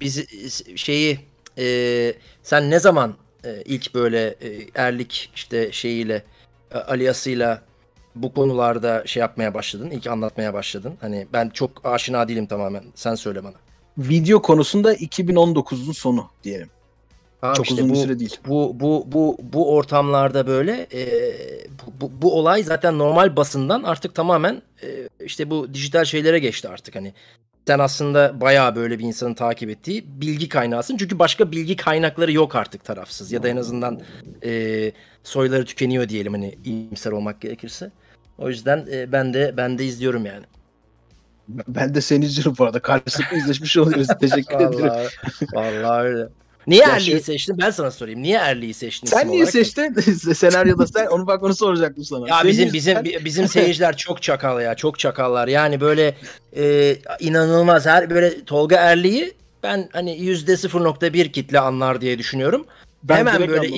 Biz şeyi e, sen ne zaman e, ilk böyle e, erlik işte şeyiyle e, aliyasıyla bu konularda şey yapmaya başladın, ilk anlatmaya başladın. Hani ben çok aşina değilim tamamen. Sen söyle bana. Video konusunda 2019'un sonu diyelim. Tamam, çok işte uzun bu, bir süre değil. Bu bu bu bu ortamlarda böyle e, bu, bu, bu olay zaten normal basından artık tamamen e, işte bu dijital şeylere geçti artık hani cidden aslında bayağı böyle bir insanın takip ettiği bilgi kaynağısın. Çünkü başka bilgi kaynakları yok artık tarafsız ya da en azından e, soyları tükeniyor diyelim hani iyimser olmak gerekirse. O yüzden e, ben de ben de izliyorum yani. Ben de seni izliyorum bu arada. Karşılıklı izleşmiş oluyoruz. Teşekkür vallahi, ederim. Vallahi öyle. Niye ya Erli'yi şu... Şey- seçtin? Ben sana sorayım. Niye Erli'yi seçtin? Sen niye seçtin? Senaryoda sen onu bak onu soracaktım sana. Ya bizim bizim bizim seyirciler çok çakal ya. Çok çakallar. Yani böyle e, inanılmaz her böyle Tolga Erli'yi ben hani %0.1 kitle anlar diye düşünüyorum. Ben Hemen böyle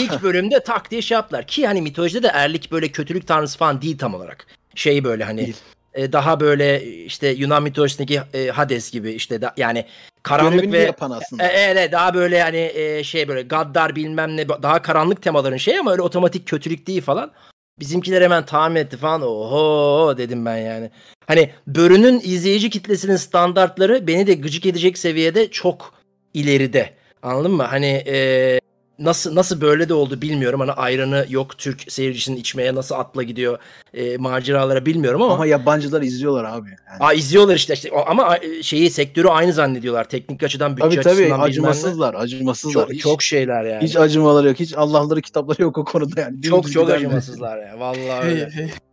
ilk bölümde tak diye şey yaptılar. Ki hani mitolojide de Erlik böyle kötülük tanrısı falan değil tam olarak. Şey böyle hani değil. E, daha böyle işte Yunan mitolojisindeki e, Hades gibi işte da, yani karanlık ve yapan aslında. E, e, daha böyle hani e, şey böyle gaddar bilmem ne daha karanlık temaların şey ama öyle otomatik kötülük değil falan. Bizimkiler hemen tahmin etti falan. Oho dedim ben yani. Hani Börü'nün izleyici kitlesinin standartları beni de gıcık edecek seviyede çok ileride. Anladın mı? Hani e, nasıl nasıl böyle de oldu bilmiyorum. Hani ayranı yok Türk seyircisinin içmeye nasıl atla gidiyor e, maceralara bilmiyorum ama. Ama yabancılar izliyorlar abi. Yani. Aa, izliyorlar işte, işte ama e, şeyi sektörü aynı zannediyorlar. Teknik açıdan bütçe tabii, açısından. tabii acımasızlar acımasızlar. Çok, hiç, çok şeyler yani. Hiç acımaları yok hiç Allah'ları kitapları yok o konuda yani. Çok çok acımasızlar yani vallahi öyle.